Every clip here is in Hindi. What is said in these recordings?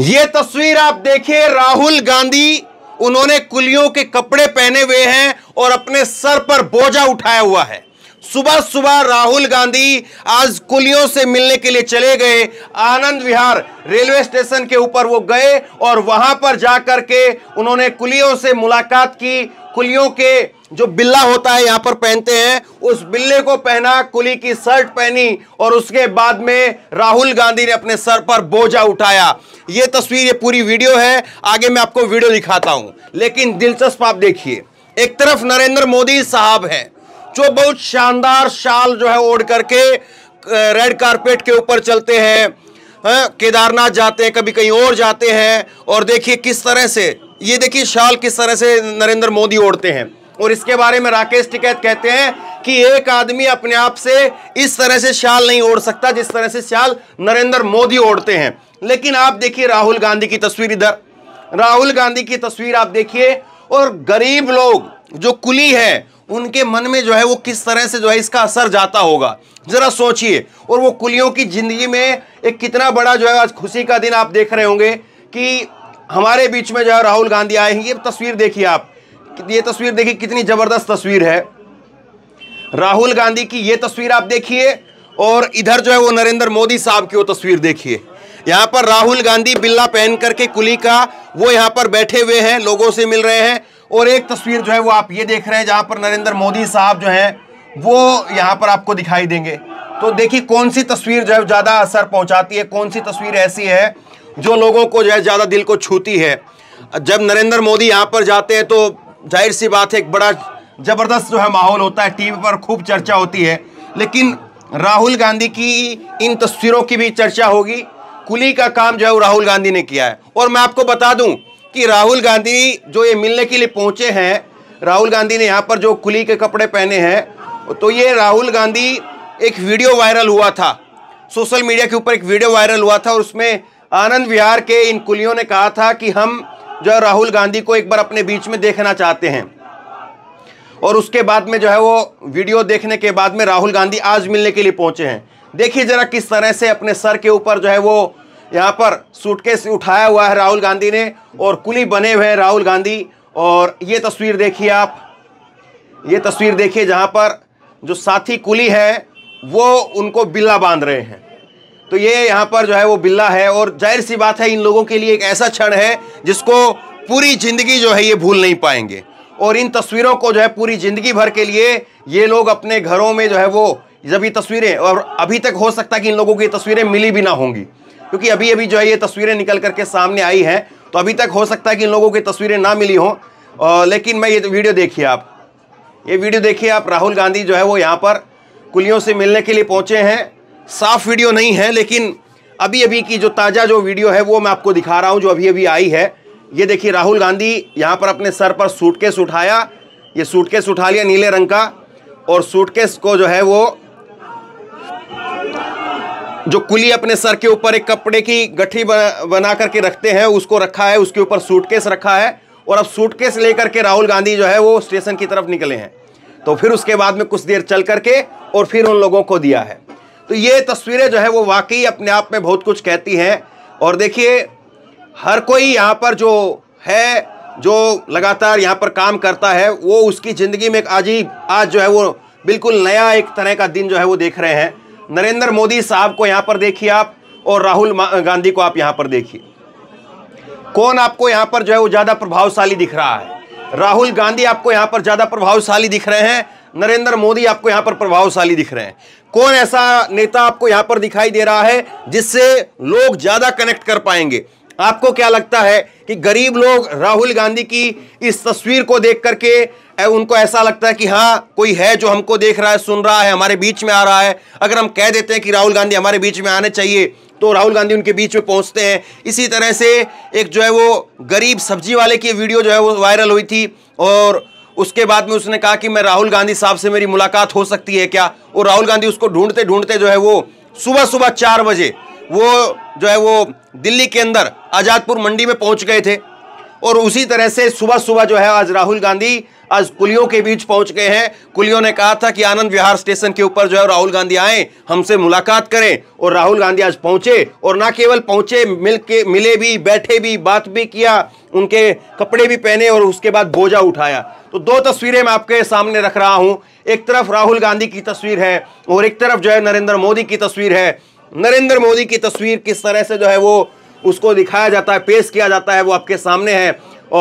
ये तस्वीर आप देखिए राहुल गांधी उन्होंने कुलियों के कपड़े पहने हुए हैं और अपने सर पर बोझा उठाया हुआ है सुबह सुबह राहुल गांधी आज कुलियों से मिलने के लिए चले गए आनंद विहार रेलवे स्टेशन के ऊपर वो गए और वहां पर जाकर के उन्होंने कुलियों से मुलाकात की कुलियों के जो बिल्ला होता है यहां पर पहनते हैं उस बिल्ले को पहना कुली की शर्ट पहनी और उसके बाद में राहुल गांधी ने अपने सर पर बोझा उठाया ये तस्वीर ये पूरी वीडियो है आगे मैं आपको वीडियो दिखाता हूं लेकिन दिलचस्प आप देखिए एक तरफ नरेंद्र मोदी साहब हैं जो बहुत शानदार शाल जो है ओढ़ करके रेड कारपेट के ऊपर चलते हैं केदारनाथ जाते हैं कभी कहीं और जाते हैं और देखिए किस तरह से ये देखिए शाल किस तरह से नरेंद्र मोदी ओढ़ते हैं और इसके बारे में राकेश टिकैत कहते हैं कि एक आदमी अपने आप से इस तरह से शाल नहीं ओढ़ सकता जिस तरह से शाल नरेंद्र मोदी ओढ़ते हैं लेकिन आप देखिए राहुल गांधी की तस्वीर इधर राहुल गांधी की तस्वीर आप देखिए और गरीब लोग जो कुली है उनके मन में जो है वो किस तरह से जो है इसका असर जाता होगा जरा सोचिए और वो कुलियों की जिंदगी में एक कितना बड़ा जो है आज खुशी का दिन आप देख रहे होंगे कि हमारे बीच में जो है राहुल गांधी आए हैं ये तस्वीर देखिए आप ये तस्वीर देखिए कितनी ज़बरदस्त तस्वीर है राहुल गांधी की ये तस्वीर आप देखिए और इधर जो है वो नरेंद्र मोदी साहब की वो तस्वीर देखिए यहाँ पर राहुल गांधी बिल्ला पहन करके कुली का वो यहाँ पर बैठे हुए हैं लोगों से मिल रहे हैं और एक तस्वीर जो है वो आप ये देख रहे हैं जहाँ पर नरेंद्र मोदी साहब जो हैं वो यहाँ पर आपको दिखाई देंगे तो देखिए कौन सी तस्वीर जो है ज़्यादा असर पहुँचाती है कौन सी तस्वीर ऐसी है जो लोगों को जो है ज़्यादा दिल को छूती है जब नरेंद्र मोदी यहाँ पर जाते हैं तो जाहिर सी बात है एक बड़ा ज़बरदस्त जो है माहौल होता है टीवी पर खूब चर्चा होती है लेकिन राहुल गांधी की इन तस्वीरों की भी चर्चा होगी कुली का काम जो है वो राहुल गांधी ने किया है और मैं आपको बता दूं कि राहुल गांधी जो ये मिलने के लिए पहुंचे हैं राहुल गांधी ने यहाँ पर जो कुली के कपड़े पहने हैं तो ये राहुल गांधी एक वीडियो वायरल हुआ था सोशल मीडिया के ऊपर एक वीडियो वायरल हुआ था और उसमें आनंद विहार के इन कुलियों ने कहा था कि हम जो है राहुल गांधी को एक बार अपने बीच में देखना चाहते हैं और उसके बाद में जो है वो वीडियो देखने के बाद में राहुल गांधी आज मिलने के लिए पहुंचे हैं देखिए जरा किस तरह से अपने सर के ऊपर जो है वो यहाँ पर सूटकेस उठाया हुआ है राहुल गांधी ने और कुली बने हुए हैं राहुल गांधी और ये तस्वीर देखिए आप ये तस्वीर देखिए जहाँ पर जो साथी कुली है वो उनको बिल्ला बांध रहे हैं तो ये यहाँ पर जो है वो बिल्ला है और जाहिर सी बात है इन लोगों के लिए एक ऐसा क्षण है जिसको पूरी ज़िंदगी जो है ये भूल नहीं पाएंगे और इन तस्वीरों को जो है पूरी ज़िंदगी भर के लिए ये लोग अपने घरों में जो है वो जब ये तस्वीरें और अभी तक हो सकता है कि इन लोगों की तस्वीरें मिली भी ना होंगी क्योंकि अभी अभी जो है ये तस्वीरें निकल करके सामने आई हैं तो अभी तक हो सकता है कि इन लोगों की तस्वीरें ना मिली हों लेकिन मैं ये तो वीडियो देखिए आप ये वीडियो देखिए आप राहुल गांधी जो है वो यहाँ पर कुलियों से मिलने के लिए पहुँचे हैं साफ वीडियो नहीं है लेकिन अभी अभी की जो ताज़ा जो वीडियो है वो मैं आपको दिखा रहा हूँ जो अभी अभी आई है ये देखिए राहुल गांधी यहाँ पर अपने सर पर सूटकेस उठाया ये सूटकेस उठा लिया नीले रंग का और सूटकेस को जो है वो जो कुली अपने सर के ऊपर एक कपड़े की गठी बना करके रखते हैं उसको रखा है उसके ऊपर सूटकेस रखा है और अब सूटकेस लेकर के राहुल गांधी जो है वो स्टेशन की तरफ निकले हैं तो फिर उसके बाद में कुछ देर चल करके और फिर उन लोगों को दिया है तो ये तस्वीरें जो है वो वाकई अपने आप में बहुत कुछ कहती हैं और देखिए हर कोई यहाँ पर जो है जो लगातार यहाँ पर काम करता है वो उसकी ज़िंदगी में एक अजीब आज जो है वो बिल्कुल नया एक तरह का दिन जो है वो देख रहे हैं नरेंद्र मोदी साहब को यहाँ पर देखिए आप और राहुल गांधी को आप यहाँ पर देखिए कौन आपको यहाँ पर जो है वो ज़्यादा प्रभावशाली दिख रहा है राहुल गांधी आपको यहाँ पर ज़्यादा प्रभावशाली दिख रहे हैं नरेंद्र मोदी आपको यहाँ पर प्रभावशाली दिख रहे हैं कौन ऐसा नेता आपको यहां पर दिखाई दे रहा है जिससे लोग ज्यादा कनेक्ट कर पाएंगे आपको क्या लगता है कि गरीब लोग राहुल गांधी की इस तस्वीर को देख करके उनको ऐसा लगता है कि हाँ कोई है जो हमको देख रहा है सुन रहा है हमारे बीच में आ रहा है अगर हम कह देते हैं कि राहुल गांधी हमारे बीच में आने चाहिए तो राहुल गांधी उनके बीच में पहुंचते हैं इसी तरह से एक जो है वो गरीब सब्जी वाले की वीडियो जो है वो वायरल हुई थी और उसके बाद में उसने कहा कि मैं राहुल गांधी साहब से मेरी मुलाकात हो सकती है क्या और राहुल गांधी उसको ढूंढते ढूंढते जो है वो सुबह सुबह चार बजे वो जो है वो दिल्ली के अंदर आज़ादपुर मंडी में पहुंच गए थे और उसी तरह से सुबह सुबह जो है आज राहुल गांधी आज कुलियों के बीच पहुंच गए हैं कुलियों ने कहा था कि आनंद विहार स्टेशन के ऊपर जो है राहुल गांधी आए हमसे मुलाकात करें और राहुल गांधी आज पहुंचे और ना केवल पहुंचे मिल के मिले भी बैठे भी बात भी किया उनके कपड़े भी पहने और उसके बाद बोझा उठाया तो दो तस्वीरें मैं आपके सामने रख रहा हूँ एक तरफ राहुल गांधी की तस्वीर है और एक तरफ जो है नरेंद्र मोदी की तस्वीर है नरेंद्र मोदी की तस्वीर किस तरह से जो है वो उसको दिखाया जाता है पेश किया जाता है वो आपके सामने है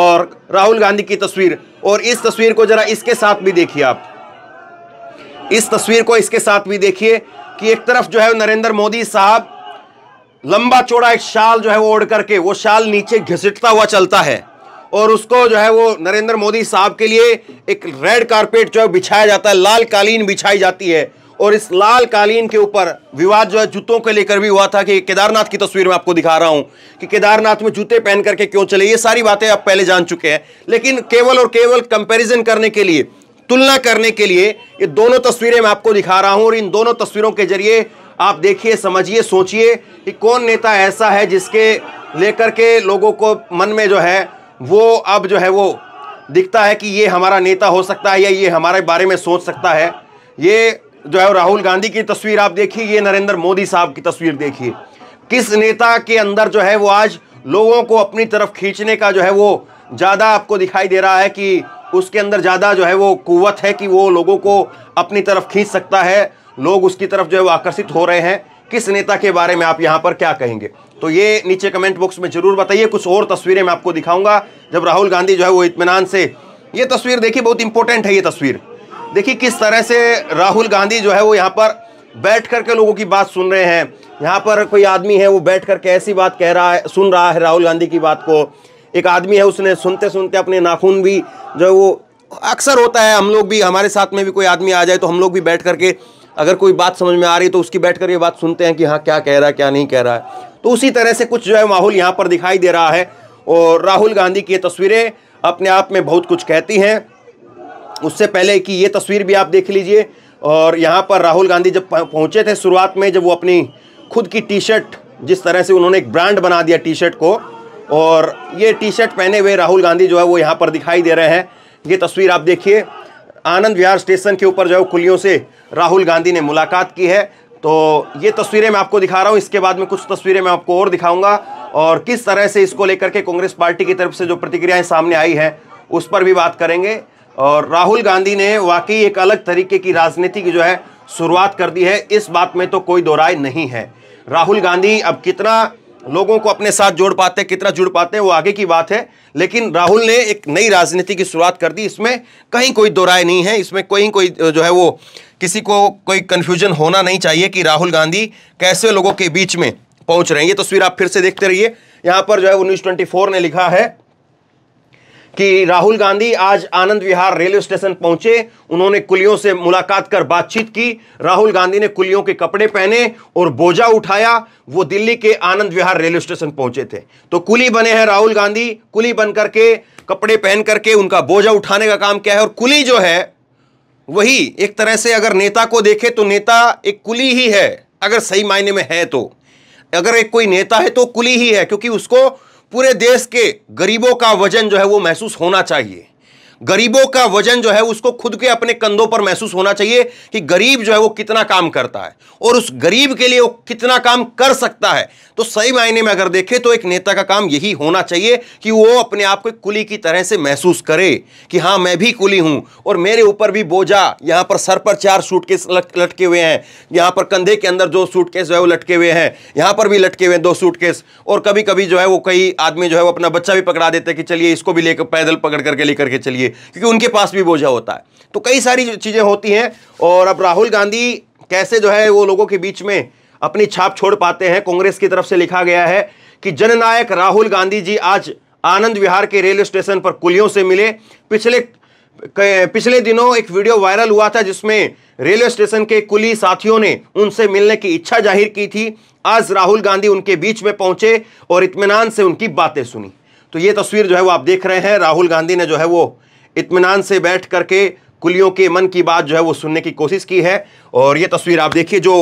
और राहुल गांधी की तस्वीर और इस तस्वीर को जरा इसके साथ भी देखिए आप इस तस्वीर को इसके साथ भी देखिए कि एक तरफ जो है नरेंद्र मोदी साहब लंबा चौड़ा एक शाल जो है वो ओढ़ करके वो शाल नीचे घिसटता हुआ चलता है और उसको जो है वो नरेंद्र मोदी साहब के लिए एक रेड कारपेट जो है बिछाया जाता है लाल कालीन बिछाई जाती है और इस लाल कालीन के ऊपर विवाद जो है जूतों को लेकर भी हुआ था कि केदारनाथ की तस्वीर में आपको दिखा रहा हूं कि केदारनाथ में जूते पहन करके क्यों चले ये सारी बातें आप पहले जान चुके हैं लेकिन केवल और केवल कंपेरिजन करने के लिए तुलना करने के लिए ये दोनों तस्वीरें मैं आपको दिखा रहा हूं और इन दोनों तस्वीरों के जरिए आप देखिए समझिए सोचिए कि कौन नेता ऐसा है जिसके लेकर के लोगों को मन में जो है वो अब जो है वो दिखता है कि ये हमारा नेता हो सकता है या ये हमारे बारे में सोच सकता है ये जो है राहुल गांधी की तस्वीर आप देखिए ये नरेंद्र मोदी साहब की तस्वीर देखिए किस नेता के अंदर जो है वो आज लोगों को अपनी तरफ खींचने का जो है वो ज़्यादा आपको दिखाई दे रहा है कि उसके अंदर ज़्यादा जो है वो कुवत है कि वो लोगों को अपनी तरफ खींच सकता है लोग उसकी तरफ जो है वो आकर्षित हो रहे हैं किस नेता के बारे में आप यहाँ पर क्या कहेंगे तो ये नीचे कमेंट बॉक्स में जरूर बताइए कुछ और तस्वीरें मैं आपको दिखाऊंगा जब राहुल गांधी जो है वो इतमान से ये तस्वीर देखिए बहुत इंपॉर्टेंट है ये तस्वीर देखिए किस तरह से राहुल गांधी जो है वो यहाँ पर बैठ करके लोगों की बात सुन रहे हैं यहाँ पर कोई आदमी है वो बैठ करके ऐसी बात कह रहा है सुन रहा है राहुल गांधी की बात को एक आदमी है उसने सुनते सुनते अपने नाखून भी जो है वो अक्सर होता है हम लोग भी हमारे साथ में भी कोई आदमी आ जाए तो हम लोग भी बैठ करके अगर कोई बात समझ में आ रही है तो उसकी बैठ कर ये बात सुनते हैं कि हाँ क्या कह रहा है क्या नहीं कह रहा है तो उसी तरह से कुछ जो है माहौल यहाँ पर दिखाई दे रहा है और राहुल गांधी की ये तस्वीरें अपने आप में बहुत कुछ कहती हैं उससे पहले कि ये तस्वीर भी आप देख लीजिए और यहाँ पर राहुल गांधी जब पहुँचे थे शुरुआत में जब वो अपनी खुद की टी शर्ट जिस तरह से उन्होंने एक ब्रांड बना दिया टी शर्ट को और ये टी शर्ट पहने हुए राहुल गांधी जो है वो यहाँ पर दिखाई दे रहे हैं ये तस्वीर आप देखिए आनंद विहार स्टेशन के ऊपर जो है कुलियों से राहुल गांधी ने मुलाकात की है तो ये तस्वीरें मैं आपको दिखा रहा हूँ इसके बाद में कुछ तस्वीरें मैं आपको और दिखाऊंगा और किस तरह से इसको लेकर के कांग्रेस पार्टी की तरफ से जो प्रतिक्रियाएं सामने आई हैं उस पर भी बात करेंगे और राहुल गांधी ने वाकई एक अलग तरीके की राजनीति की जो है शुरुआत कर दी है इस बात में तो कोई दो राय नहीं है राहुल गांधी अब कितना लोगों को अपने साथ जोड़ पाते हैं कितना जुड़ पाते हैं वो आगे की बात है लेकिन राहुल ने एक नई राजनीति की शुरुआत कर दी इसमें कहीं कोई दो राय नहीं है इसमें कोई कोई जो है वो किसी को कोई कन्फ्यूजन होना नहीं चाहिए कि राहुल गांधी कैसे लोगों के बीच में पहुंच रहे हैं ये तस्वीर आप फिर से देखते रहिए यहाँ पर जो है वो न्यूज ट्वेंटी ने लिखा है कि राहुल गांधी आज आनंद विहार रेलवे स्टेशन पहुंचे उन्होंने कुलियों से मुलाकात कर बातचीत की राहुल गांधी ने कुलियों के कपड़े पहने और बोझा उठाया वो दिल्ली के आनंद विहार रेलवे स्टेशन पहुंचे थे तो कुली बने हैं राहुल गांधी कुली बनकर के कपड़े पहन करके उनका बोझा उठाने का काम क्या है और कुली जो है वही एक तरह से अगर नेता को देखे तो नेता एक कुली ही है अगर सही मायने में है तो अगर एक कोई नेता है तो कुली ही है क्योंकि उसको पूरे देश के गरीबों का वजन जो है वो महसूस होना चाहिए गरीबों का वजन जो है उसको खुद के अपने कंधों पर महसूस होना चाहिए कि गरीब जो है वो कितना काम करता है और उस गरीब के लिए वो कितना काम कर सकता है तो सही मायने में अगर देखें तो एक नेता का काम यही होना चाहिए कि वो अपने आप को कुली की तरह से महसूस करे कि हाँ मैं भी कुली हूं और मेरे ऊपर भी बोझा यहां पर सर पर चार सूटकेस लटके हुए हैं यहां पर कंधे के अंदर दो सूटकेस जो है वो लटके हुए हैं यहां पर भी लटके हुए हैं दो सूटकेस और कभी कभी जो है वो कई आदमी जो है वो अपना बच्चा भी पकड़ा देते हैं कि चलिए इसको भी लेकर पैदल पकड़ करके लेकर के चलिए क्योंकि उनके पास भी बोझा होता है तो कई सारी चीज़ें होती हैं और अब राहुल गांधी कैसे जो है वो लोगों के बीच में अपनी छाप छोड़ पाते हैं कांग्रेस की तरफ से लिखा गया है कि जननायक राहुल गांधी जी आज आनंद विहार के रेलवे स्टेशन पर कुलियों से मिले पिछले पिछले दिनों एक वीडियो वायरल हुआ था जिसमें रेलवे स्टेशन के कुली साथियों ने उनसे मिलने की इच्छा जाहिर की थी आज राहुल गांधी उनके बीच में पहुंचे और इतमान से उनकी बातें सुनी तो ये तस्वीर जो है वो आप देख रहे हैं राहुल गांधी ने जो है वो इतमान से बैठ करके कुलियों के मन की बात जो है वो सुनने की कोशिश की है और ये तस्वीर आप देखिए जो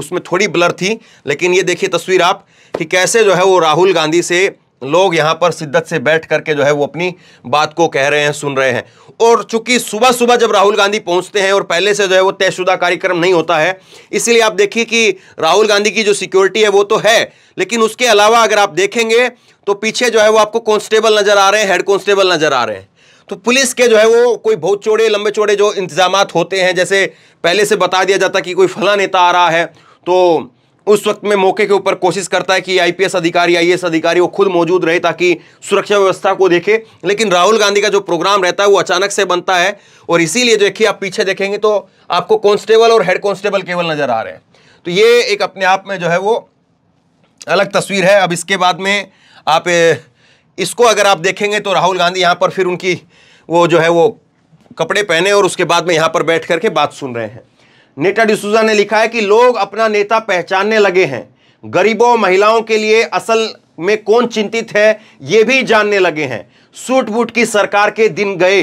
उसमें थोड़ी ब्लर थी लेकिन ये देखिए तस्वीर आप कि कैसे जो है वो राहुल गांधी से लोग यहाँ पर शिद्दत से बैठ करके जो है वो अपनी बात को कह रहे हैं सुन रहे हैं और चूंकि सुबह सुबह जब राहुल गांधी पहुँचते हैं और पहले से जो है वो तयशुदा कार्यक्रम नहीं होता है इसलिए आप देखिए कि राहुल गांधी की जो सिक्योरिटी है वो तो है लेकिन उसके अलावा अगर आप देखेंगे तो पीछे जो है वो आपको कॉन्स्टेबल नज़र आ रहे हैं हेड कॉन्स्टेबल नज़र आ रहे हैं तो पुलिस के जो है वो कोई बहुत चौड़े लंबे चौड़े जो इंतजाम होते हैं जैसे पहले से बता दिया जाता कि कोई फला नेता आ रहा है तो उस वक्त में मौके के ऊपर कोशिश करता है कि आईपीएस अधिकारी आई अधिकारी वो खुद मौजूद रहे ताकि सुरक्षा व्यवस्था को देखे लेकिन राहुल गांधी का जो प्रोग्राम रहता है वो अचानक से बनता है और इसीलिए देखिए आप पीछे देखेंगे तो आपको कांस्टेबल और हेड कांस्टेबल केवल नज़र आ रहे हैं तो ये एक अपने आप में जो है वो अलग तस्वीर है अब इसके बाद में आप इसको अगर आप देखेंगे तो राहुल गांधी यहाँ पर फिर उनकी वो जो है वो कपड़े पहने और उसके बाद में यहाँ पर बैठ करके बात सुन रहे हैं नेटा डिसूजा ने लिखा है कि लोग अपना नेता पहचानने लगे हैं गरीबों महिलाओं के लिए असल में कौन चिंतित है ये भी जानने लगे हैं सूट बूट की सरकार के दिन गए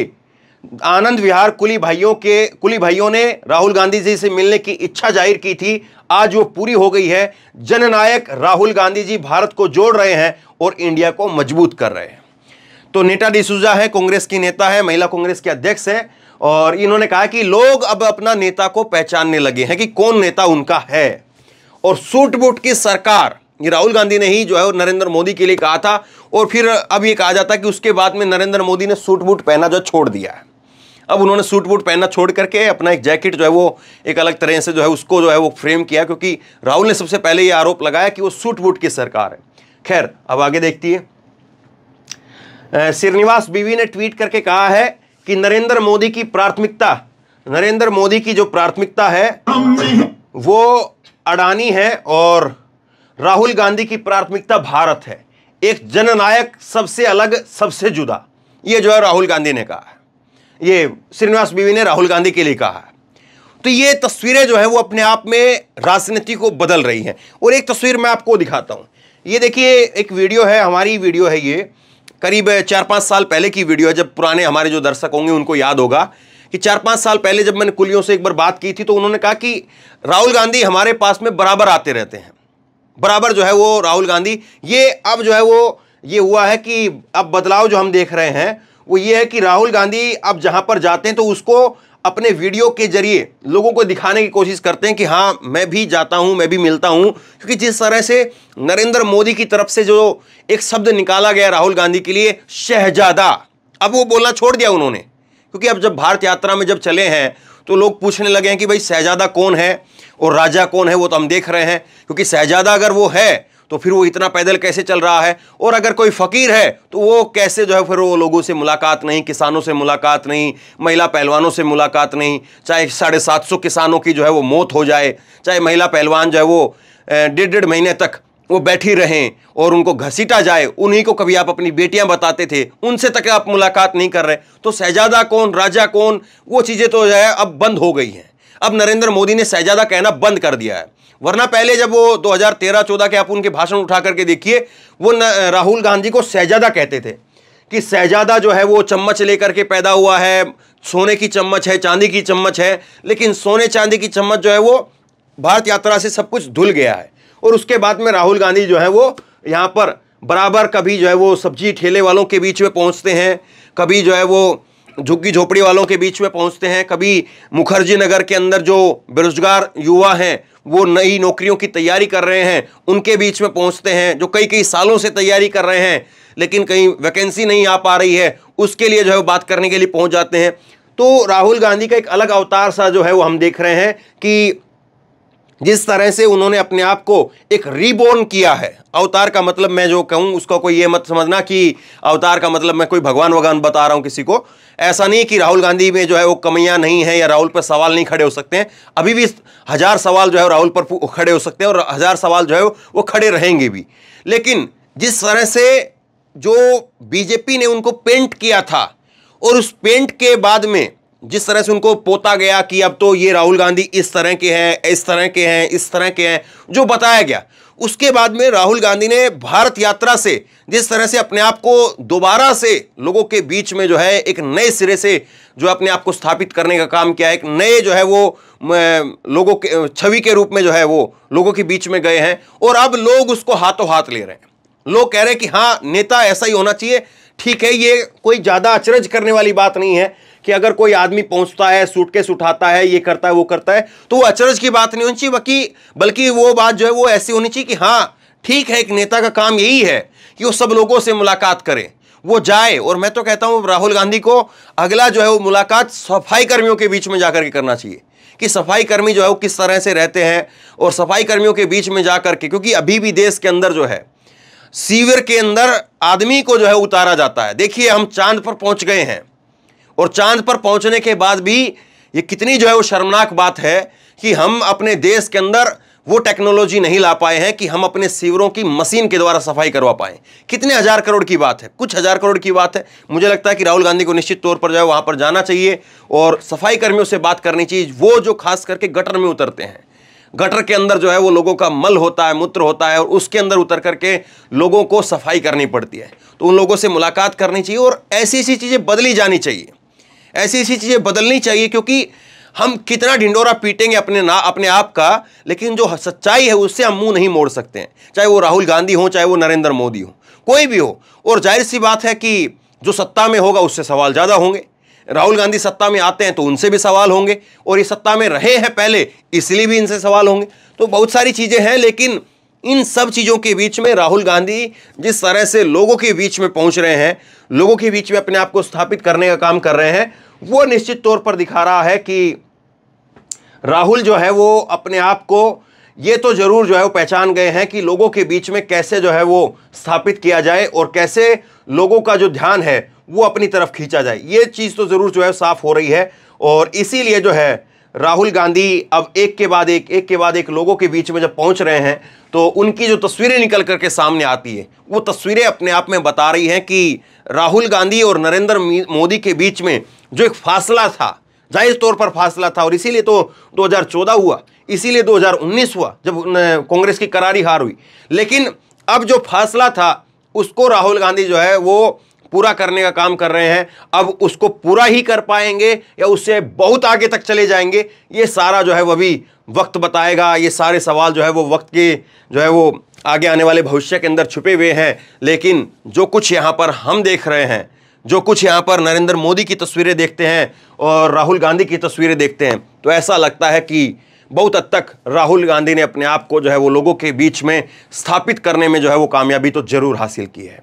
आनंद विहार कुली भाइयों के कुली भाइयों ने राहुल गांधी जी से मिलने की इच्छा जाहिर की थी आज वो पूरी हो गई है जननायक राहुल गांधी जी भारत को जोड़ रहे हैं और इंडिया को मजबूत कर रहे हैं तो नेता डिसूजा है कांग्रेस की नेता है महिला कांग्रेस के अध्यक्ष है और इन्होंने कहा कि लोग अब अपना नेता को पहचानने लगे हैं कि कौन नेता उनका है और सूट बूट की सरकार ये राहुल गांधी ने ही जो है वो नरेंद्र मोदी के लिए कहा था और फिर अब ये कहा जाता है कि उसके बाद में नरेंद्र मोदी ने सूट बूट पहना जो छोड़ दिया है अब उन्होंने सूट वूट पहनना छोड़ करके अपना एक जैकेट जो है वो एक अलग तरह से जो है उसको जो है वो फ्रेम किया क्योंकि राहुल ने सबसे पहले ये आरोप लगाया कि वो सूट वूट की सरकार है खैर अब आगे देखती है श्रीनिवास बीवी ने ट्वीट करके कहा है कि नरेंद्र मोदी की प्राथमिकता नरेंद्र मोदी की जो प्राथमिकता है वो अडानी है और राहुल गांधी की प्राथमिकता भारत है एक जननायक सबसे अलग सबसे जुदा ये जो है राहुल गांधी ने कहा ये श्रीनिवास बीवी ने राहुल गांधी के लिए कहा तो ये तस्वीरें जो है वो अपने आप में राजनीति को बदल रही हैं और एक तस्वीर मैं आपको दिखाता हूँ ये देखिए एक वीडियो है हमारी वीडियो है ये करीब चार पाँच साल पहले की वीडियो है जब पुराने हमारे जो दर्शक होंगे उनको याद होगा कि चार पाँच साल पहले जब मैंने कुलियों से एक बार बात की थी तो उन्होंने कहा कि राहुल गांधी हमारे पास में बराबर आते रहते हैं बराबर जो है वो राहुल गांधी ये अब जो है वो ये हुआ है कि अब बदलाव जो हम देख रहे हैं वो ये है कि राहुल गांधी अब जहां पर जाते हैं तो उसको अपने वीडियो के जरिए लोगों को दिखाने की कोशिश करते हैं कि हाँ मैं भी जाता हूँ मैं भी मिलता हूँ क्योंकि जिस तरह से नरेंद्र मोदी की तरफ से जो एक शब्द निकाला गया राहुल गांधी के लिए शहजादा अब वो बोलना छोड़ दिया उन्होंने क्योंकि अब जब भारत यात्रा में जब चले हैं तो लोग पूछने लगे हैं कि भाई शहजादा कौन है और राजा कौन है वो तो हम देख रहे हैं क्योंकि शहजादा अगर वो है तो फिर वो इतना पैदल कैसे चल रहा है और अगर कोई फ़कीर है तो वो कैसे जो है फिर वो लोगों से मुलाकात नहीं किसानों से मुलाकात नहीं महिला पहलवानों से मुलाकात नहीं चाहे साढ़े सात सौ किसानों की जो है वो मौत हो जाए चाहे महिला पहलवान जो है वो डेढ़ डेढ़ महीने तक वो बैठी रहें और उनको घसीटा जाए उन्हीं को कभी आप अपनी बेटियां बताते थे उनसे तक आप मुलाकात नहीं कर रहे तो शहजादा कौन राजा कौन वो चीज़ें तो जो है अब बंद हो गई हैं अब नरेंद्र मोदी ने शहजादा कहना बंद कर दिया है वरना पहले जब वो 2013-14 के आप उनके भाषण उठा करके देखिए वो राहुल गांधी को शहजादा कहते थे कि शहजादा जो है वो चम्मच लेकर के पैदा हुआ है सोने की चम्मच है चांदी की चम्मच है लेकिन सोने चांदी की चम्मच जो है वो भारत यात्रा से सब कुछ धुल गया है और उसके बाद में राहुल गांधी जो है वो यहाँ पर बराबर कभी जो है वो सब्जी ठेले वालों के बीच में पहुँचते हैं कभी जो है वो झुग्गी झोपड़ी वालों के बीच में पहुंचते हैं कभी मुखर्जी नगर के अंदर जो बेरोजगार युवा हैं वो नई नौकरियों की तैयारी कर रहे हैं उनके बीच में पहुंचते हैं जो कई कई सालों से तैयारी कर रहे हैं लेकिन कहीं वैकेंसी नहीं आ पा रही है उसके लिए जो है बात करने के लिए पहुँच जाते हैं तो राहुल गांधी का एक अलग अवतार सा जो है वो हम देख रहे हैं कि जिस तरह से उन्होंने अपने आप को एक रीबोर्न किया है अवतार का मतलब मैं जो कहूँ उसका कोई ये मत समझना कि अवतार का मतलब मैं कोई भगवान वगवान बता रहा हूँ किसी को ऐसा नहीं कि राहुल गांधी में जो है वो कमियां नहीं है या राहुल पर सवाल नहीं खड़े हो सकते हैं अभी भी हज़ार सवाल जो है राहुल पर खड़े हो सकते हैं और हज़ार सवाल जो है वो खड़े रहेंगे भी लेकिन जिस तरह से जो बीजेपी ने उनको पेंट किया था और उस पेंट के बाद में जिस तरह से उनको पोता गया कि अब तो ये राहुल गांधी इस तरह के हैं इस तरह के हैं इस तरह के हैं जो बताया गया उसके बाद में राहुल गांधी ने भारत यात्रा से जिस तरह से अपने आप को दोबारा से लोगों के बीच में जो है एक नए सिरे से जो अपने आप को स्थापित करने का काम किया एक नए जो है वो लोगों के छवि के रूप में जो है वो लोगों के बीच में गए हैं और अब लोग उसको हाथों हाथ ले रहे हैं लोग कह रहे हैं कि हाँ नेता ऐसा ही होना चाहिए ठीक है ये कोई ज़्यादा अचरज करने वाली बात नहीं है कि अगर कोई आदमी पहुंचता है सूटकेस उठाता है ये करता है वो करता है तो वो अचरज की बात नहीं होनी चाहिए बल्कि वो बात जो है वो ऐसी होनी चाहिए कि हाँ ठीक है एक नेता का काम यही है कि वो सब लोगों से मुलाकात करे वो जाए और मैं तो कहता हूं राहुल गांधी को अगला जो है वो मुलाकात सफाई कर्मियों के बीच में जाकर के करना चाहिए कि सफाई कर्मी जो है वो किस तरह से रहते हैं और सफाई कर्मियों के बीच में जाकर के क्योंकि अभी भी देश के अंदर जो है सीवर के अंदर आदमी को जो है उतारा जाता है देखिए हम चांद पर पहुंच गए हैं और चांद पर पहुंचने के बाद भी ये कितनी जो है वो शर्मनाक बात है कि हम अपने देश के अंदर वो टेक्नोलॉजी नहीं ला पाए हैं कि हम अपने सीवरों की मशीन के द्वारा सफाई करवा पाए कितने हज़ार करोड़ की बात है कुछ हज़ार करोड़ की बात है मुझे लगता है कि राहुल गांधी को निश्चित तौर पर जो है वहाँ पर जाना चाहिए और सफाई कर्मियों से बात करनी चाहिए वो जो खास करके गटर में उतरते हैं गटर के अंदर जो है वो लोगों का मल होता है मूत्र होता है और उसके अंदर उतर करके लोगों को सफाई करनी पड़ती है तो उन लोगों से मुलाकात करनी चाहिए और ऐसी ऐसी चीज़ें बदली जानी चाहिए ऐसी ऐसी चीज़ें बदलनी चाहिए क्योंकि हम कितना ढिंडोरा पीटेंगे अपने ना अपने आप का लेकिन जो सच्चाई है उससे हम मुंह नहीं मोड़ सकते हैं चाहे वो राहुल गांधी हो चाहे वो नरेंद्र मोदी हो कोई भी हो और जाहिर सी बात है कि जो सत्ता में होगा उससे सवाल ज़्यादा होंगे राहुल गांधी सत्ता में आते हैं तो उनसे भी सवाल होंगे और ये सत्ता में रहे हैं पहले इसलिए भी इनसे सवाल होंगे तो बहुत सारी चीज़ें हैं लेकिन इन सब चीज़ों के बीच में राहुल गांधी जिस तरह से लोगों के बीच में पहुंच रहे हैं लोगों के बीच में अपने आप को स्थापित करने का काम कर रहे हैं वो निश्चित तौर पर दिखा रहा है कि राहुल जो है वो अपने आप को ये तो ज़रूर जो है वो पहचान गए हैं कि लोगों के बीच में कैसे जो है वो स्थापित किया जाए और कैसे लोगों का जो ध्यान है वो अपनी तरफ खींचा जाए ये चीज़ तो ज़रूर जो है साफ़ हो रही है और इसीलिए जो है राहुल गांधी अब एक के बाद एक एक के बाद एक लोगों के बीच में जब पहुंच रहे हैं तो उनकी जो तस्वीरें निकल करके सामने आती है वो तस्वीरें अपने आप में बता रही हैं कि राहुल गांधी और नरेंद्र मोदी के बीच में जो एक फासला था जाहिर तौर पर फासला था और इसीलिए तो 2014 हुआ इसीलिए 2019 हुआ जब कांग्रेस की करारी हार हुई लेकिन अब जो फासला था उसको राहुल गांधी जो है वो पूरा करने का काम कर रहे हैं अब उसको पूरा ही कर पाएंगे या उससे बहुत आगे तक चले जाएंगे ये सारा जो है वह अभी वक्त बताएगा ये सारे सवाल जो है वो वक्त के जो है वो आगे आने वाले भविष्य के अंदर छुपे हुए हैं लेकिन जो कुछ यहाँ पर हम देख रहे हैं जो कुछ यहाँ पर नरेंद्र मोदी की तस्वीरें देखते हैं और राहुल गांधी की तस्वीरें देखते हैं तो ऐसा लगता है कि बहुत हद तक राहुल गांधी ने अपने आप को जो है वो लोगों के बीच में स्थापित करने में जो है वो कामयाबी तो जरूर हासिल की है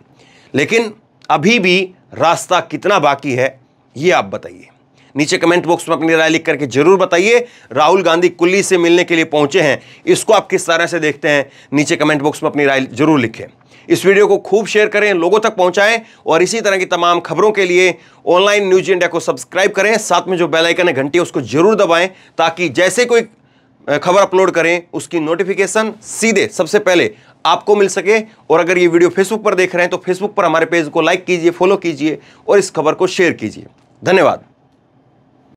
लेकिन अभी भी रास्ता कितना बाकी है ये आप बताइए नीचे कमेंट बॉक्स में अपनी राय लिख करके जरूर बताइए राहुल गांधी कुल्ली से मिलने के लिए पहुंचे हैं इसको आप किस तरह से देखते हैं नीचे कमेंट बॉक्स में अपनी राय जरूर लिखें इस वीडियो को खूब शेयर करें लोगों तक पहुंचाएं और इसी तरह की तमाम खबरों के लिए ऑनलाइन न्यूज इंडिया को सब्सक्राइब करें साथ में जो बेलाइकन है घंटी उसको जरूर दबाएं ताकि जैसे कोई खबर अपलोड करें उसकी नोटिफिकेशन सीधे सबसे पहले आपको मिल सके और अगर ये वीडियो फेसबुक पर देख रहे हैं तो फेसबुक पर हमारे पेज को लाइक कीजिए फॉलो कीजिए और इस खबर को शेयर कीजिए धन्यवाद